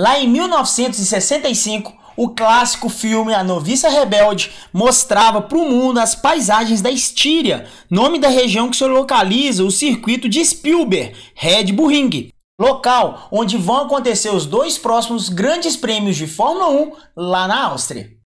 Lá em 1965, o clássico filme A Noviça Rebelde mostrava para o mundo as paisagens da Estíria, nome da região que se localiza o circuito de Spielberg, Red Bull Ring, local onde vão acontecer os dois próximos grandes prêmios de Fórmula 1 lá na Áustria.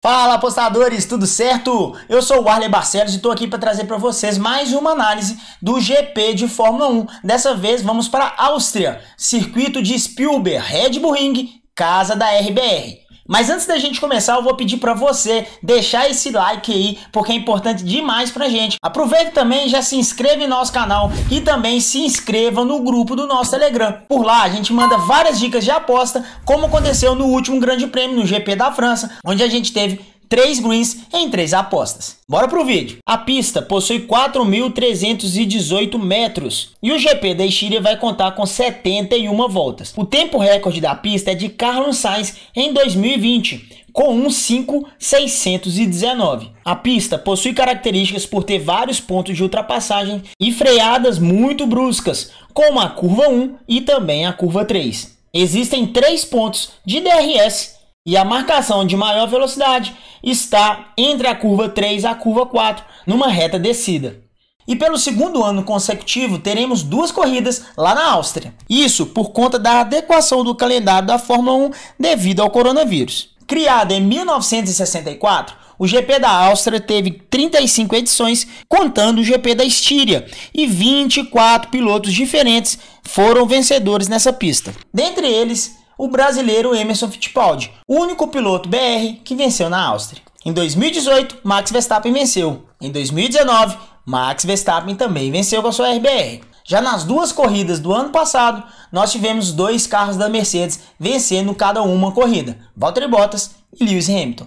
Fala apostadores, tudo certo? Eu sou o Arley Barcelos e estou aqui para trazer para vocês mais uma análise do GP de Fórmula 1. Dessa vez vamos para a Áustria, circuito de Spielberg, Red Bull Ring, casa da RBR. Mas antes da gente começar, eu vou pedir para você deixar esse like aí, porque é importante demais pra gente. Aproveita também, já se inscreve em nosso canal e também se inscreva no grupo do nosso Telegram. Por lá a gente manda várias dicas de aposta, como aconteceu no último Grande Prêmio no GP da França, onde a gente teve 3 greens em 3 apostas. Bora pro vídeo. A pista possui 4.318 metros e o GP da Estíria vai contar com 71 voltas. O tempo recorde da pista é de Carlos Sainz em 2020, com 1.5.619. A pista possui características por ter vários pontos de ultrapassagem e freadas muito bruscas, como a curva 1 e também a curva 3. Existem 3 pontos de DRS e a marcação de maior velocidade está entre a curva 3 e a curva 4, numa reta descida. E pelo segundo ano consecutivo, teremos duas corridas lá na Áustria. Isso por conta da adequação do calendário da Fórmula 1 devido ao coronavírus. Criado em 1964, o GP da Áustria teve 35 edições, contando o GP da Estíria, e 24 pilotos diferentes foram vencedores nessa pista. Dentre eles, o brasileiro Emerson Fittipaldi, o único piloto BR que venceu na Áustria. Em 2018, Max Verstappen venceu. Em 2019, Max Verstappen também venceu com a sua RBR. Já nas duas corridas do ano passado, nós tivemos dois carros da Mercedes vencendo cada uma corrida, Valtteri Bottas e Lewis Hamilton.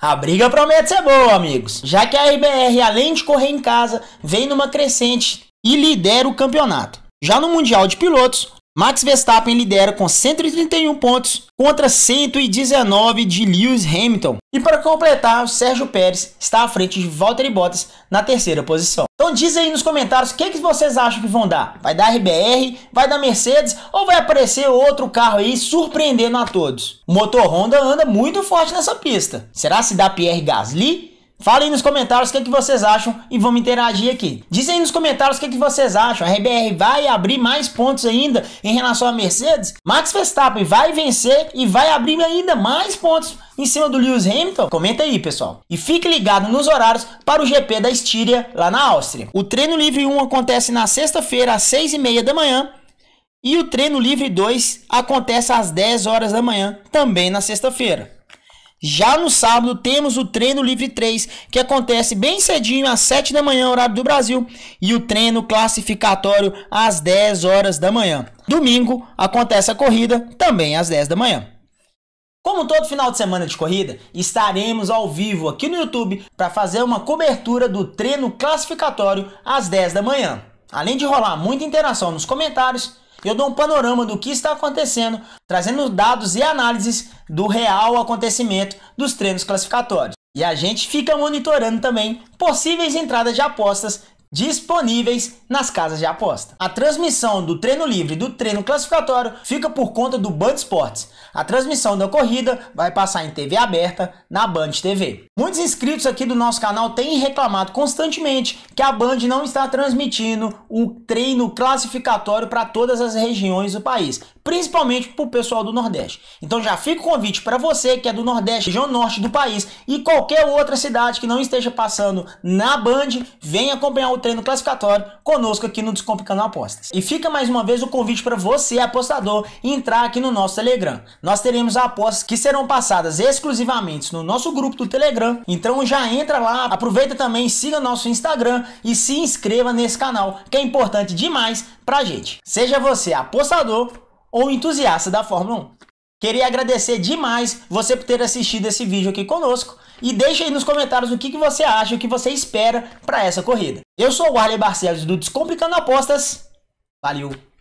A briga promete ser boa, amigos, já que a RBR, além de correr em casa, vem numa crescente e lidera o campeonato. Já no Mundial de Pilotos, Max Verstappen lidera com 131 pontos contra 119 de Lewis Hamilton. E para completar, o Sérgio Pérez está à frente de Valtteri Bottas na terceira posição. Então diz aí nos comentários o que, que vocês acham que vão dar. Vai dar RBR, vai dar Mercedes ou vai aparecer outro carro aí surpreendendo a todos? O motor Honda anda muito forte nessa pista. Será se dá Pierre Gasly aí nos comentários o que, é que vocês acham e vamos interagir aqui. Dizem nos comentários o que, é que vocês acham. A RBR vai abrir mais pontos ainda em relação à Mercedes? Max Verstappen vai vencer e vai abrir ainda mais pontos em cima do Lewis Hamilton? Comenta aí, pessoal. E fique ligado nos horários para o GP da Estíria lá na Áustria. O treino livre 1 acontece na sexta-feira às 6h30 da manhã e o treino livre 2 acontece às 10 horas da manhã, também na sexta-feira. Já no sábado temos o treino livre 3, que acontece bem cedinho às 7 da manhã, horário do Brasil, e o treino classificatório às 10 horas da manhã. Domingo acontece a corrida também às 10 da manhã. Como todo final de semana de corrida, estaremos ao vivo aqui no YouTube para fazer uma cobertura do treino classificatório às 10 da manhã. Além de rolar muita interação nos comentários, eu dou um panorama do que está acontecendo, trazendo dados e análises do real acontecimento dos treinos classificatórios. E a gente fica monitorando também possíveis entradas de apostas disponíveis nas casas de aposta. A transmissão do treino livre e do treino classificatório fica por conta do Band Sports. A transmissão da corrida vai passar em TV aberta na Band TV. Muitos inscritos aqui do nosso canal têm reclamado constantemente que a Band não está transmitindo o treino classificatório para todas as regiões do país, principalmente para o pessoal do Nordeste. Então já fica o convite para você que é do Nordeste, região norte do país e qualquer outra cidade que não esteja passando na Band, venha acompanhar o treino classificatório conosco aqui no Descomplicando Apostas. E fica mais uma vez o convite para você, apostador, entrar aqui no nosso Telegram. Nós teremos apostas que serão passadas exclusivamente no nosso grupo do Telegram. Então já entra lá, aproveita também, siga nosso Instagram e se inscreva nesse canal, que é importante demais pra gente. Seja você apostador ou entusiasta da Fórmula 1. Queria agradecer demais você por ter assistido esse vídeo aqui conosco e deixe aí nos comentários o que, que você acha, o que você espera para essa corrida. Eu sou o Arley Barcelos do Descomplicando Apostas. Valeu!